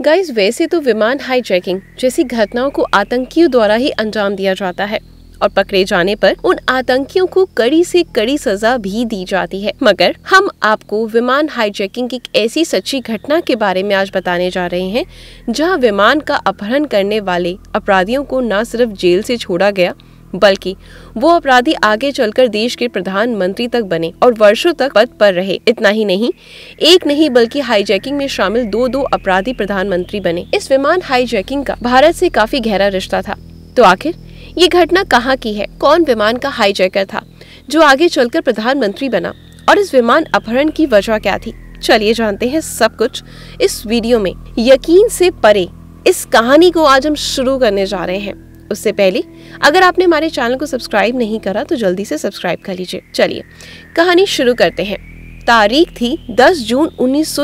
guys वैसे तो विमान हाईजैकिंग जैसी घटनाओं को आतंकियों द्वारा ही अंजाम दिया जाता है और पकड़े जाने पर उन आतंकियों को कड़ी से कड़ी सजा भी दी जाती है मगर हम आपको विमान हाईजैकिंग की एक ऐसी सच्ची घटना के बारे में आज बताने जा रहे हैं जहां विमान का अपहरण करने वाले अपराधियों को न सिर्फ जेल से छोड़ा गया बल्कि वो अपराधी आगे चलकर देश के प्रधानमंत्री तक बने और वर्षों तक पद पर रहे इतना ही नहीं एक नहीं बल्कि हाईजैकिंग में शामिल दो दो अपराधी प्रधानमंत्री बने इस विमान हाईजैकिंग का भारत से काफी गहरा रिश्ता था तो आखिर ये घटना कहाँ की है कौन विमान का हाईजैकर था जो आगे चलकर प्रधानमंत्री बना और इस विमान अपहरण की वजह क्या थी चलिए जानते हैं सब कुछ इस वीडियो में यकीन से परे इस कहानी को आज हम शुरू करने जा रहे हैं उससे पहले अगर आपने हमारे चैनल को सब्सक्राइब नहीं करा तो जल्दी से सब्सक्राइब कर लीजिए चलिए कहानी शुरू करते हैं तारीख थी 10 जून उन्नीस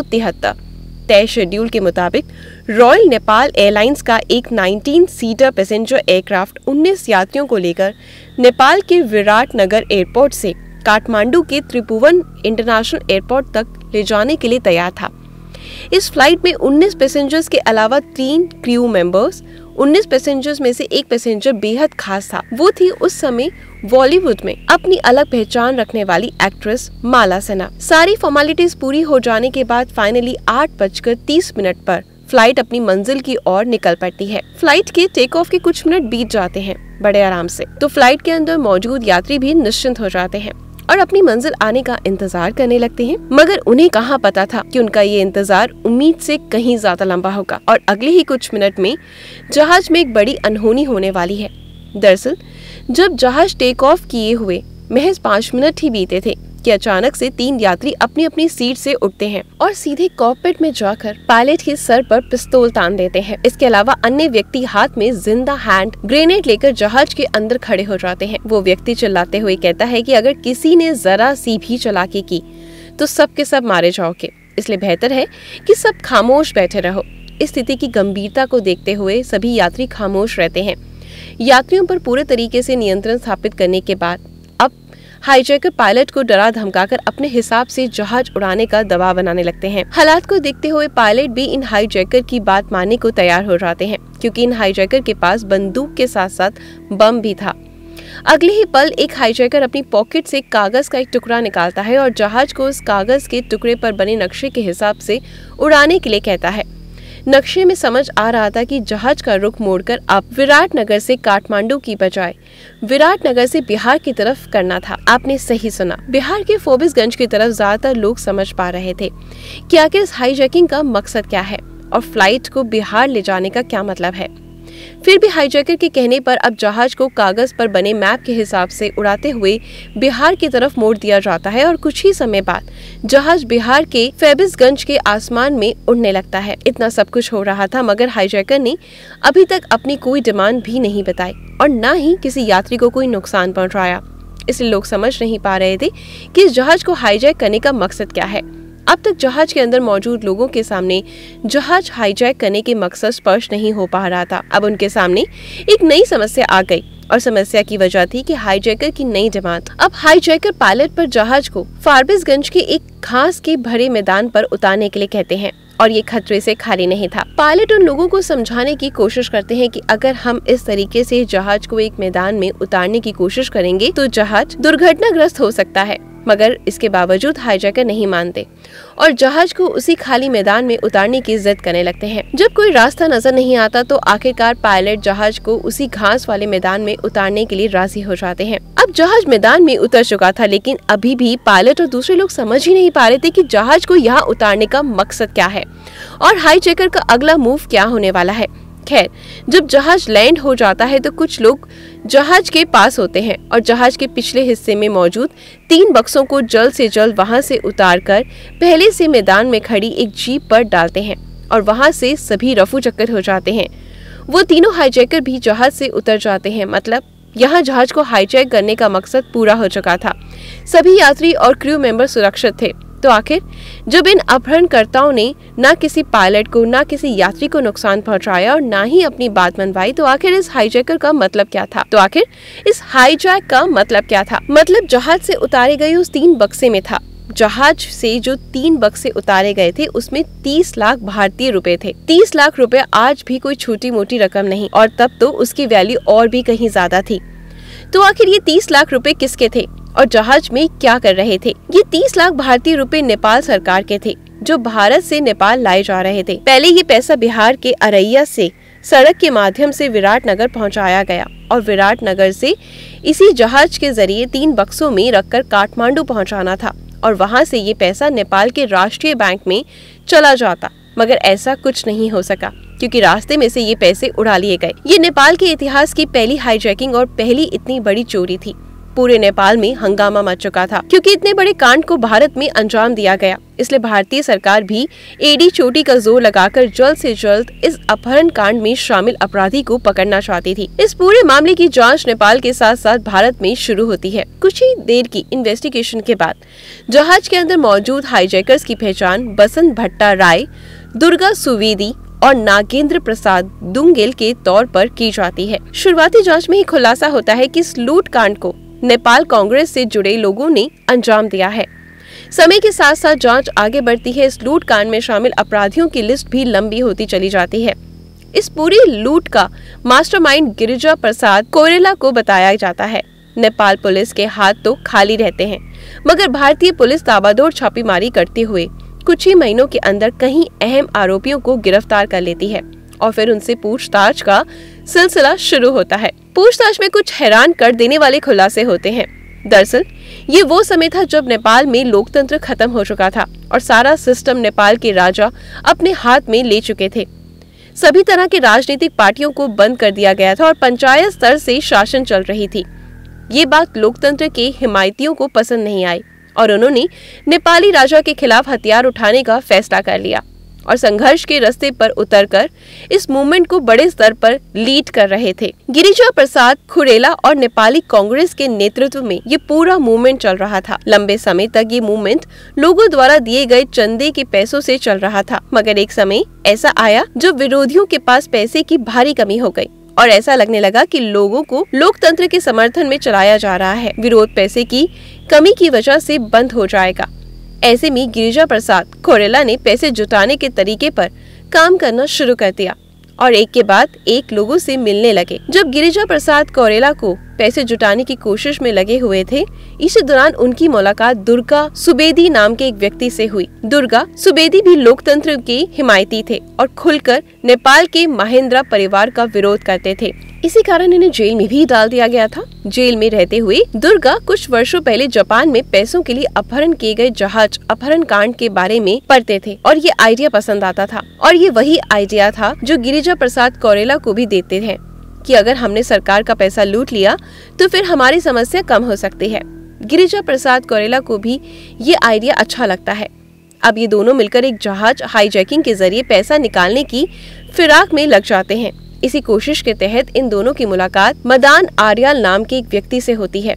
तय शेड्यूल के मुताबिक रॉयल नेपाल एयरलाइंस का एक 19 सीटर पैसेंजर एयरक्राफ्ट 19 यात्रियों को लेकर नेपाल के विराट नगर एयरपोर्ट से काठमांडू के त्रिभुवन इंटरनेशनल एयरपोर्ट तक ले जाने के लिए तैयार था इस फ्लाइट में 19 पैसेंजर्स के अलावा तीन क्रू मेंबर्स 19 पैसेंजर्स में से एक पैसेंजर बेहद खास था वो थी उस समय बॉलीवुड में अपनी अलग पहचान रखने वाली एक्ट्रेस माला सेना सारी फॉर्मेलिटीज पूरी हो जाने के बाद फाइनली आठ बजकर तीस मिनट पर फ्लाइट अपनी मंजिल की ओर निकल पड़ती है फ्लाइट के टेक ऑफ के कुछ मिनट बीत जाते हैं बड़े आराम से तो फ्लाइट के अंदर मौजूद यात्री भी निश्चिंत हो जाते हैं और अपनी मंजिल आने का इंतजार करने लगते हैं मगर उन्हें कहाँ पता था कि उनका ये इंतजार उम्मीद से कहीं ज्यादा लंबा होगा और अगले ही कुछ मिनट में जहाज में एक बड़ी अनहोनी होने वाली है दरअसल जब जहाज टेक ऑफ किए हुए महज पाँच मिनट ही बीते थे कि अचानक से तीन यात्री अपनी अपनी सीट से उठते हैं और सीधे कॉकपिट में जाकर पायलट के सर पर पिस्तौल तान देते हैं इसके अलावा अन्य व्यक्ति हाथ में जिंदा हैंड ग्रेनेड लेकर जहाज के अंदर खड़े हो जाते हैं वो व्यक्ति चिल्लाते हुए कहता है की कि अगर किसी ने जरा सी भी चलाकी की तो सब के सब मारे जाओगे इसलिए बेहतर है कि सब खामोश बैठे रहो इस स्थिति की गंभीरता को देखते हुए सभी यात्री खामोश रहते हैं यात्रियों पर पूरे तरीके से नियंत्रण स्थापित करने के बाद हाईजैकर पायलट को डरा धमकाकर अपने हिसाब से जहाज उड़ाने का दबाव बनाने लगते हैं हालात को देखते हुए पायलट भी इन हाईजैकर की बात मानने को तैयार हो जाते हैं क्योंकि इन हाईजैकर के पास बंदूक के साथ साथ बम भी था अगले ही पल एक हाईजैकर अपनी पॉकेट से कागज का एक टुकड़ा निकालता है और जहाज को उस कागज के टुकड़े पर बने नक्शे के हिसाब से उड़ाने के लिए कहता है नक्शे में समझ आ रहा था कि जहाज का रुख मोड़कर आप विराट नगर से काठमांडू की बजाय विराट नगर से बिहार की तरफ करना था आपने सही सुना बिहार के फोबिसगंज की तरफ ज्यादातर लोग समझ पा रहे थे कि आखिर इस हाईजैकिंग का मकसद क्या है और फ्लाइट को बिहार ले जाने का क्या मतलब है फिर भी हाईजैकर के कहने पर अब जहाज को कागज पर बने मैप के हिसाब से उड़ाते हुए बिहार की तरफ मोड़ दिया जाता है और कुछ ही समय बाद जहाज बिहार के फेबिसगंज के आसमान में उड़ने लगता है इतना सब कुछ हो रहा था मगर हाईजैकर ने अभी तक अपनी कोई डिमांड भी नहीं बताई और न ही किसी यात्री को कोई नुकसान पहुंचाया इसलिए लोग समझ नहीं पा रहे थे कि इस जहाज को हाईजैक करने का मकसद क्या है अब तक जहाज के अंदर मौजूद लोगों के सामने जहाज हाईजैक करने के मकसद स्पर्श नहीं हो पा रहा था अब उनके सामने एक नई समस्या आ गई और समस्या की वजह थी कि हाईजैकर की नई जमात अब हाईजैकर पायलट पर जहाज को फारबिसगंज के एक घास के भरे मैदान पर उतारने के लिए कहते हैं और ये खतरे से खाली नहीं था पायलट उन लोगों को समझाने की कोशिश करते हैं कि अगर हम इस तरीके से जहाज को एक मैदान में उतारने की कोशिश करेंगे तो जहाज दुर्घटनाग्रस्त हो सकता है मगर इसके बावजूद हाईजैकर नहीं मानते और जहाज को उसी खाली मैदान में उतारने की जिद करने लगते हैं जब कोई रास्ता नजर नहीं आता तो आखिरकार पायलट जहाज को उसी घास वाले मैदान में उतारने के लिए राजी हो जाते हैं अब जहाज मैदान में उतर चुका था लेकिन अभी भी पायलट और दूसरे लोग समझ ही नहीं पा रहे थे की जहाज को यहाँ उतारने का मकसद क्या है और हाई का अगला मूव क्या होने वाला है खैर जब जहाज लैंड हो जाता है तो कुछ लोग जहाज के पास होते हैं और जहाज के पिछले हिस्से में मौजूद तीन बक्सों को जल्द से जल्द वहां से उतार कर पहले से मैदान में खड़ी एक जीप पर डालते हैं और वहां से सभी रफू चक्कर हो जाते हैं वो तीनों हाईजैकर भी जहाज से उतर जाते हैं मतलब यहाँ जहाज को हाईजैक करने का मकसद पूरा हो चुका था सभी यात्री और क्रू मेंबर सुरक्षित थे तो आखिर जब इन अपहरणकर्ताओं ने ना किसी पायलट को ना किसी यात्री को नुकसान पहुंचाया और ना ही अपनी बात मनवाई तो आखिर इस हाईजैकर का मतलब क्या था तो आखिर इस हाईजैक का मतलब क्या था मतलब जहाज से उतारे गए उस तीन बक्से में था जहाज से जो तीन बक्से उतारे गए थे उसमें तीस लाख भारतीय रुपए थे तीस लाख रुपए आज भी कोई छोटी मोटी रकम नहीं और तब तो उसकी वैल्यू और भी कहीं ज्यादा थी तो आखिर ये तीस लाख रुपए किसके थे और जहाज में क्या कर रहे थे ये तीस लाख भारतीय रुपए नेपाल सरकार के थे जो भारत से नेपाल लाए जा रहे थे पहले ये पैसा बिहार के अरैया से सड़क के माध्यम से विराट नगर पहुंचाया गया और विराट नगर से इसी जहाज के जरिए तीन बक्सों में रखकर काठमांडू पहुंचाना था और वहां से ये पैसा नेपाल के राष्ट्रीय बैंक में चला जाता मगर ऐसा कुछ नहीं हो सका क्योंकि रास्ते में से ये पैसे उड़ा लिए गए ये नेपाल के इतिहास की पहली हाईजैकिंग और पहली इतनी बड़ी चोरी थी पूरे नेपाल में हंगामा मच चुका था क्योंकि इतने बड़े कांड को भारत में अंजाम दिया गया इसलिए भारतीय सरकार भी एडी चोटी का जोर लगाकर जल्द से जल्द इस अपहरण कांड में शामिल अपराधी को पकड़ना चाहती थी इस पूरे मामले की जांच नेपाल के साथ साथ भारत में शुरू होती है कुछ ही देर की इन्वेस्टिगेशन के बाद जहाज के अंदर मौजूद हाईजेकर्स की पहचान बसंत भट्टा राय दुर्गा सुवेदी और नागेंद्र प्रसाद दुंगेल के तौर पर की जाती है शुरुआती जांच में ही खुलासा होता है कि इस लूट कांड को नेपाल कांग्रेस से जुड़े लोगों ने अंजाम दिया है समय के साथ साथ जांच आगे बढ़ती है इस लूट कांड में शामिल अपराधियों की लिस्ट भी लंबी होती चली जाती है इस पूरी लूट का मास्टरमाइंड गिरिजा प्रसाद कोरेला को बताया जाता है नेपाल पुलिस के हाथ तो खाली रहते हैं मगर भारतीय पुलिस ताबादोर छापेमारी करते हुए कुछ ही महीनों के अंदर कहीं अहम आरोपियों को गिरफ्तार कर लेती है और फिर उनसे पूछताछ का सिलसिला शुरू होता है पूछताछ में कुछ हैरान कर देने वाले खुलासे होते हैं दरअसल ये वो समय था जब नेपाल में लोकतंत्र खत्म हो चुका था और सारा सिस्टम नेपाल के राजा अपने हाथ में ले चुके थे सभी तरह के राजनीतिक पार्टियों को बंद कर दिया गया था और पंचायत स्तर से शासन चल रही थी ये बात लोकतंत्र के हिमायतियों को पसंद नहीं आई और उन्होंने नेपाली राजा के खिलाफ हथियार उठाने का फैसला कर लिया और संघर्ष के रास्ते पर उतरकर इस मूवमेंट को बड़े स्तर पर लीड कर रहे थे गिरिजा प्रसाद खुरेला और नेपाली कांग्रेस के नेतृत्व में ये पूरा मूवमेंट चल रहा था लंबे समय तक ये मूवमेंट लोगों द्वारा दिए गए चंदे के पैसों से चल रहा था मगर एक समय ऐसा आया जब विरोधियों के पास पैसे की भारी कमी हो गई और ऐसा लगने लगा कि लोगों को लोकतंत्र के समर्थन में चलाया जा रहा है विरोध पैसे की कमी की वजह से बंद हो जाएगा ऐसे में गिरिजा प्रसाद कोरेला ने पैसे जुटाने के तरीके पर काम करना शुरू कर दिया और एक के बाद एक लोगों से मिलने लगे जब गिरिजा प्रसाद कोरेला को पैसे जुटाने की कोशिश में लगे हुए थे इसी दौरान उनकी मुलाकात दुर्गा सुबेदी नाम के एक व्यक्ति से हुई दुर्गा सुबेदी भी लोकतंत्र के हिमायती थे और खुलकर नेपाल के महेंद्रा परिवार का विरोध करते थे इसी कारण इन्हें जेल में भी डाल दिया गया था जेल में रहते हुए दुर्गा कुछ वर्षों पहले जापान में पैसों के लिए अपहरण किए गए जहाज अपहरण कांड के बारे में पढ़ते थे और ये आइडिया पसंद आता था और ये वही आइडिया था जो गिरिजा प्रसाद कौरेला को भी देते थे कि अगर हमने सरकार का पैसा लूट लिया तो फिर हमारी समस्या कम हो सकती है गिरिजा प्रसाद कौरेला को भी ये आइडिया अच्छा लगता है अब ये दोनों मिलकर एक जहाज हाईजैकिंग के जरिए पैसा निकालने की फिराक में लग जाते हैं इसी कोशिश के तहत इन दोनों की मुलाकात मदान आर्याल नाम के एक व्यक्ति से होती है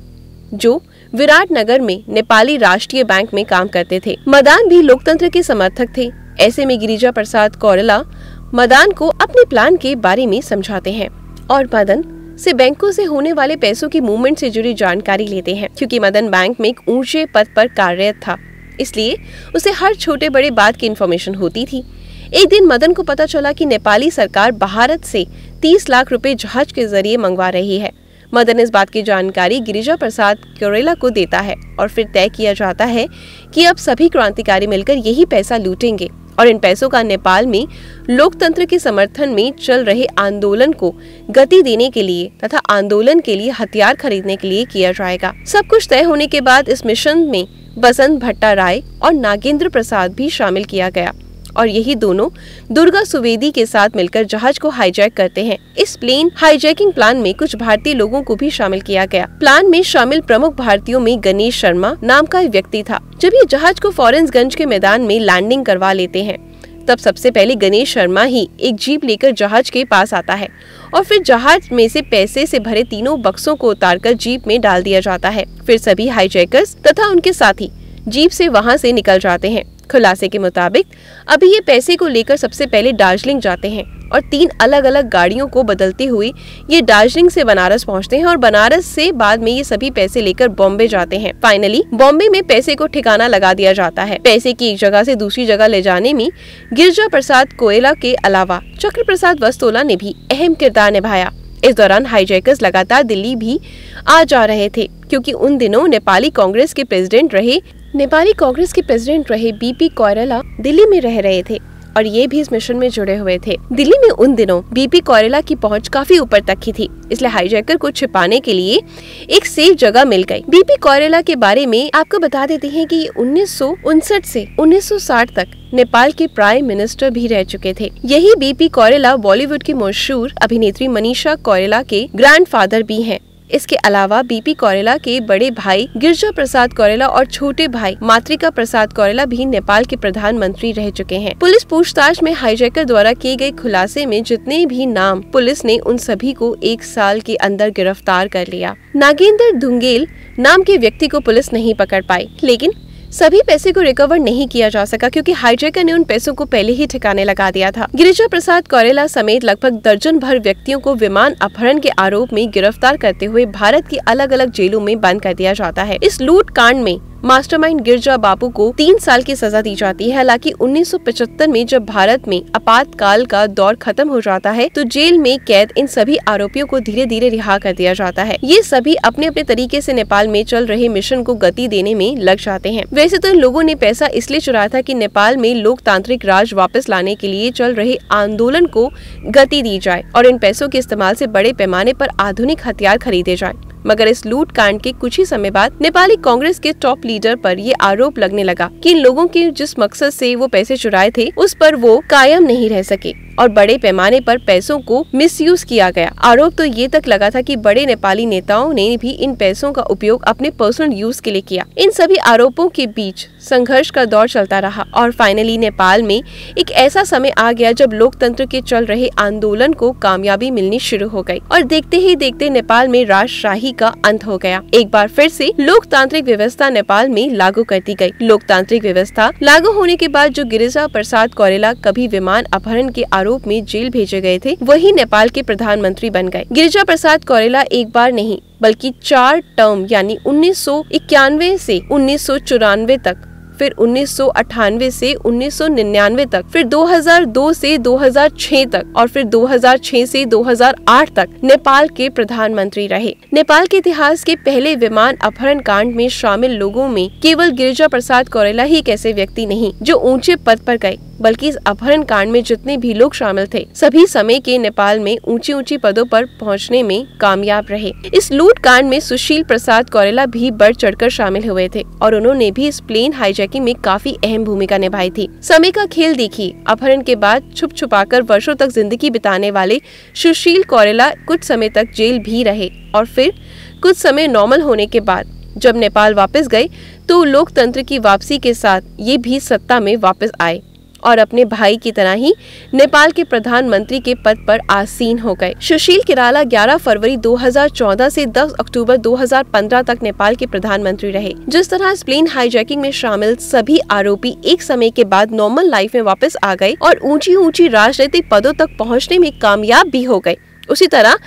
जो विराट नगर में नेपाली राष्ट्रीय बैंक में काम करते थे मदान भी लोकतंत्र के समर्थक थे ऐसे में गिरिजा प्रसाद कौरला मदान को अपने प्लान के बारे में समझाते हैं और मदन से बैंकों से होने वाले पैसों की मूवमेंट से जुड़ी जानकारी लेते हैं क्योंकि मदन बैंक में एक ऊंचे पद पर कार्यरत था इसलिए उसे हर छोटे बड़े बात की इन्फॉर्मेशन होती थी एक दिन मदन को पता चला कि नेपाली सरकार भारत से 30 लाख रुपए जहाज के जरिए मंगवा रही है मदन इस बात की जानकारी गिरिजा प्रसाद क्योरेला को देता है और फिर तय किया जाता है कि अब सभी क्रांतिकारी मिलकर यही पैसा लूटेंगे और इन पैसों का नेपाल में लोकतंत्र के समर्थन में चल रहे आंदोलन को गति देने के लिए तथा आंदोलन के लिए हथियार खरीदने के लिए किया जाएगा सब कुछ तय होने के बाद इस मिशन में बसंत भट्टा राय और नागेंद्र प्रसाद भी शामिल किया गया और यही दोनों दुर्गा सुवेदी के साथ मिलकर जहाज को हाईजैक करते हैं इस प्लेन हाईजैकिंग प्लान में कुछ भारतीय लोगों को भी शामिल किया गया प्लान में शामिल प्रमुख भारतीयों में गणेश शर्मा नाम का व्यक्ति था जब ये जहाज को फॉरेंसगंज के मैदान में लैंडिंग करवा लेते हैं तब सबसे पहले गणेश शर्मा ही एक जीप लेकर जहाज के पास आता है और फिर जहाज में से पैसे से भरे तीनों बक्सों को उतारकर जीप में डाल दिया जाता है फिर सभी हाईजैकर्स तथा उनके साथी जीप से वहां से निकल जाते हैं खुलासे के मुताबिक अभी ये पैसे को लेकर सबसे पहले दार्जिलिंग जाते हैं और तीन अलग अलग गाड़ियों को बदलते हुए ये दार्जिलिंग से बनारस पहुंचते हैं और बनारस से बाद में ये सभी पैसे लेकर बॉम्बे जाते हैं फाइनली बॉम्बे में पैसे को ठिकाना लगा दिया जाता है पैसे की एक जगह से दूसरी जगह ले जाने में गिरजा प्रसाद कोयला के अलावा चक्र प्रसाद वस्तोला ने भी अहम किरदार निभाया इस दौरान हाईजैकर्स लगातार दिल्ली भी आ जा रहे थे क्योंकि उन दिनों नेपाली कांग्रेस के प्रेसिडेंट रहे नेपाली कांग्रेस के प्रेसिडेंट रहे बीपी कोयरला दिल्ली में रह रहे थे और ये भी इस मिशन में जुड़े हुए थे दिल्ली में उन दिनों बीपी कोयराला की पहुंच काफी ऊपर तक की थी इसलिए हाईजैकर को छिपाने के लिए एक सेफ जगह मिल गई बीपी कोरेला के बारे में आपको बता देते हैं कि उन्नीस से साठ तक नेपाल के प्राइम मिनिस्टर भी रह चुके थे यही बीपी कोयराला बॉलीवुड की मशहूर अभिनेत्री मनीषा कोयराला के फादर भी हैं इसके अलावा बीपी कौरेला के बड़े भाई गिरजा प्रसाद कौरेला और छोटे भाई मातृका प्रसाद कोरेला भी नेपाल के प्रधानमंत्री रह चुके हैं पुलिस पूछताछ में हाईजैकर द्वारा किए गए खुलासे में जितने भी नाम पुलिस ने उन सभी को एक साल के अंदर गिरफ्तार कर लिया नागेंद्र धुंगेल नाम के व्यक्ति को पुलिस नहीं पकड़ पाई लेकिन सभी पैसे को रिकवर नहीं किया जा सका क्योंकि हाईजेकर ने उन पैसों को पहले ही ठिकाने लगा दिया था गिरिजा प्रसाद कौरेला समेत लगभग दर्जन भर व्यक्तियों को विमान अपहरण के आरोप में गिरफ्तार करते हुए भारत की अलग अलग जेलों में बंद कर दिया जाता है इस लूट कांड में मास्टरमाइंड गिरजा बापू को तीन साल की सजा दी जाती है हालांकि 1975 में जब भारत में आपातकाल का दौर खत्म हो जाता है तो जेल में कैद इन सभी आरोपियों को धीरे धीरे रिहा कर दिया जाता है ये सभी अपने अपने तरीके से नेपाल में चल रहे मिशन को गति देने में लग जाते हैं वैसे तो लोगों ने पैसा इसलिए चुराया था की नेपाल में लोकतांत्रिक राज वापस लाने के लिए चल रहे आंदोलन को गति दी जाए और इन पैसों के इस्तेमाल से बड़े पैमाने पर आधुनिक हथियार खरीदे जाए मगर इस लूट कांड के कुछ ही समय बाद नेपाली कांग्रेस के टॉप लीडर पर ये आरोप लगने लगा कि इन लोगों के जिस मकसद से वो पैसे चुराए थे उस पर वो कायम नहीं रह सके और बड़े पैमाने पर पैसों को मिसयूज किया गया आरोप तो ये तक लगा था कि बड़े नेपाली नेताओं ने भी इन पैसों का उपयोग अपने पर्सनल यूज के लिए किया इन सभी आरोपों के बीच संघर्ष का दौर चलता रहा और फाइनली नेपाल में एक ऐसा समय आ गया जब लोकतंत्र के चल रहे आंदोलन को कामयाबी मिलनी शुरू हो गयी और देखते ही देखते नेपाल में राजशाही आजादी का अंत हो गया एक बार फिर से लोकतांत्रिक व्यवस्था नेपाल में लागू कर दी गयी लोकतांत्रिक व्यवस्था लागू होने के बाद जो गिरिजा प्रसाद कौरेला कभी विमान अपहरण के आरोप में जेल भेजे गए थे वही नेपाल के प्रधानमंत्री बन गए गिरिजा प्रसाद कौरेला एक बार नहीं बल्कि चार टर्म यानी उन्नीस से उन्नीस तक फिर उन्नीस से 1999 तक फिर 2002 से 2006 तक और फिर 2006 से 2008 तक नेपाल के प्रधानमंत्री रहे नेपाल के इतिहास के पहले विमान अपहरण कांड में शामिल लोगों में केवल गिरिजा प्रसाद कौरेला ही कैसे व्यक्ति नहीं जो ऊंचे पद पर गए बल्कि इस अपहरण कांड में जितने भी लोग शामिल थे सभी समय के नेपाल में ऊंची ऊंची पदों पर पहुंचने में कामयाब रहे इस लूट कांड में सुशील प्रसाद कोरेला भी बढ़ चढ़कर शामिल हुए थे और उन्होंने भी इस प्लेन हाईजैकिंग में काफी अहम भूमिका निभाई थी समय का खेल देखी अपहरण के बाद छुप छुपा कर वर्षो तक जिंदगी बिताने वाले सुशील कौरेला कुछ समय तक जेल भी रहे और फिर कुछ समय नॉर्मल होने के बाद जब नेपाल वापस गए तो लोकतंत्र की वापसी के साथ ये भी सत्ता में वापस आए और अपने भाई की तरह ही नेपाल के प्रधानमंत्री के पद पर आसीन हो गए सुशील किराला 11 फरवरी 2014 से 10 अक्टूबर 2015 तक नेपाल के प्रधानमंत्री रहे जिस तरह प्लेन हाईजैकिंग में शामिल सभी आरोपी एक समय के बाद नॉर्मल लाइफ में वापस आ गए और ऊंची ऊंची राजनीतिक पदों तक पहुँचने में कामयाब भी हो गए उसी तरह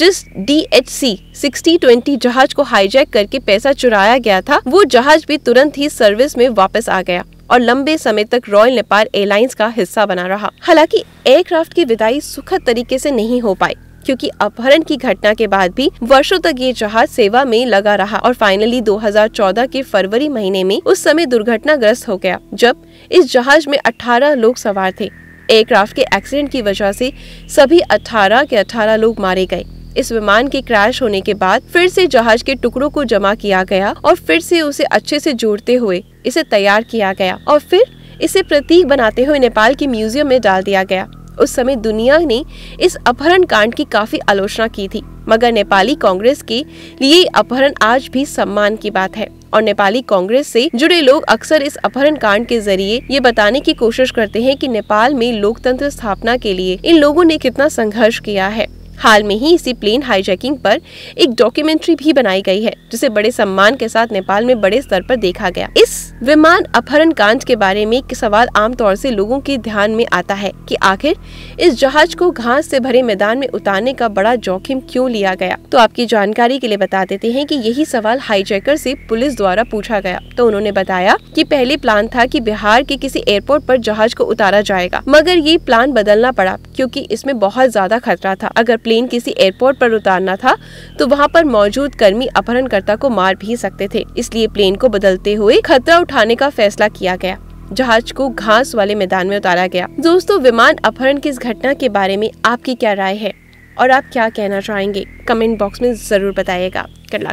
जिस D H C sixty twenty जहाज को हाईजैक करके पैसा चुराया गया था वो जहाज भी तुरंत ही सर्विस में वापस आ गया और लंबे समय तक रॉयल नेपाल एयरलाइंस का हिस्सा बना रहा हालांकि एयरक्राफ्ट की विदाई सुखद तरीके से नहीं हो पाई क्योंकि अपहरण की घटना के बाद भी वर्षों तक ये जहाज सेवा में लगा रहा और फाइनली 2014 के फरवरी महीने में उस समय दुर्घटनाग्रस्त हो गया जब इस जहाज में 18 लोग सवार थे एयरक्राफ्ट के एक्सीडेंट की वजह से सभी 18 के 18 लोग मारे गए इस विमान के क्रैश होने के बाद फिर से जहाज के टुकड़ों को जमा किया गया और फिर से उसे अच्छे से जोड़ते हुए इसे तैयार किया गया और फिर इसे प्रतीक बनाते हुए नेपाल के म्यूजियम में डाल दिया गया उस समय दुनिया ने इस अपहरण कांड की काफी आलोचना की थी मगर नेपाली कांग्रेस के लिए अपहरण आज भी सम्मान की बात है और नेपाली कांग्रेस से जुड़े लोग अक्सर इस अपहरण कांड के जरिए ये बताने की कोशिश करते हैं कि नेपाल में लोकतंत्र स्थापना के लिए इन लोगों ने कितना संघर्ष किया है हाल में ही इसी प्लेन हाईजैकिंग पर एक डॉक्यूमेंट्री भी बनाई गई है जिसे बड़े सम्मान के साथ नेपाल में बड़े स्तर पर देखा गया इस विमान अपहरण कांड के बारे में सवाल आमतौर से लोगों के ध्यान में आता है कि आखिर इस जहाज को घास से भरे मैदान में उतारने का बड़ा जोखिम क्यों लिया गया तो आपकी जानकारी के लिए बता देते हैं कि यही सवाल हाईजैकर से पुलिस द्वारा पूछा गया तो उन्होंने बताया कि पहले प्लान था कि बिहार के किसी एयरपोर्ट पर जहाज को उतारा जाएगा मगर ये प्लान बदलना पड़ा क्योंकि इसमें बहुत ज़्यादा खतरा था अगर प्लेन किसी एयरपोर्ट पर उतारना था तो वहाँ पर मौजूद कर्मी अपहरणकर्ता को मार भी सकते थे इसलिए प्लेन को बदलते हुए खतरा उठाने का फैसला किया गया जहाज को घास वाले मैदान में उतारा गया दोस्तों विमान अपहरण की इस घटना के बारे में आपकी क्या राय है और आप क्या कहना चाहेंगे कमेंट बॉक्स में जरूर बताइएगा कल